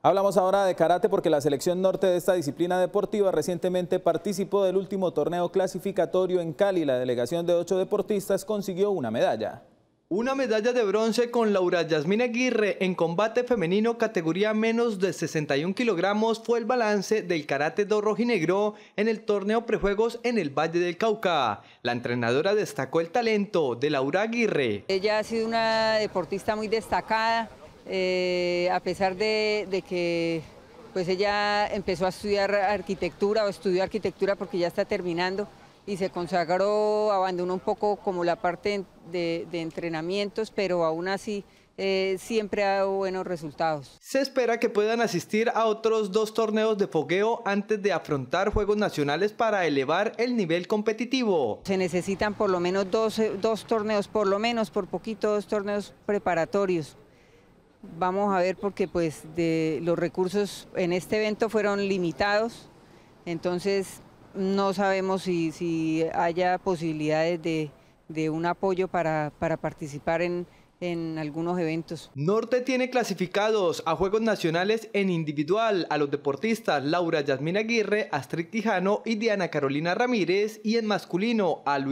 Hablamos ahora de karate porque la selección norte de esta disciplina deportiva recientemente participó del último torneo clasificatorio en Cali. La delegación de ocho deportistas consiguió una medalla. Una medalla de bronce con Laura Yasmina Aguirre en combate femenino categoría menos de 61 kilogramos fue el balance del karate do rojinegro en el torneo prejuegos en el Valle del Cauca. La entrenadora destacó el talento de Laura Aguirre. Ella ha sido una deportista muy destacada, eh, a pesar de, que pues ella empezó a estudiar arquitectura o estudió arquitectura porque ya está terminando y se consagró, abandonó un poco como la parte de, entrenamientos, pero aún así eh, siempre ha dado buenos resultados. Se espera que puedan asistir a otros dos torneos de fogueo antes de afrontar Juegos Nacionales para elevar el nivel competitivo. Se necesitan por lo menos dos, dos torneos, por lo menos por poquito dos torneos preparatorios Vamos a ver porque pues de los recursos en este evento fueron limitados, entonces no sabemos si, haya posibilidades de, un apoyo para, participar en, algunos eventos. Norte tiene clasificados a Juegos Nacionales en individual a los deportistas Laura Yasmina Aguirre, Astrid Tijano y Diana Carolina Ramírez y en masculino a Luis.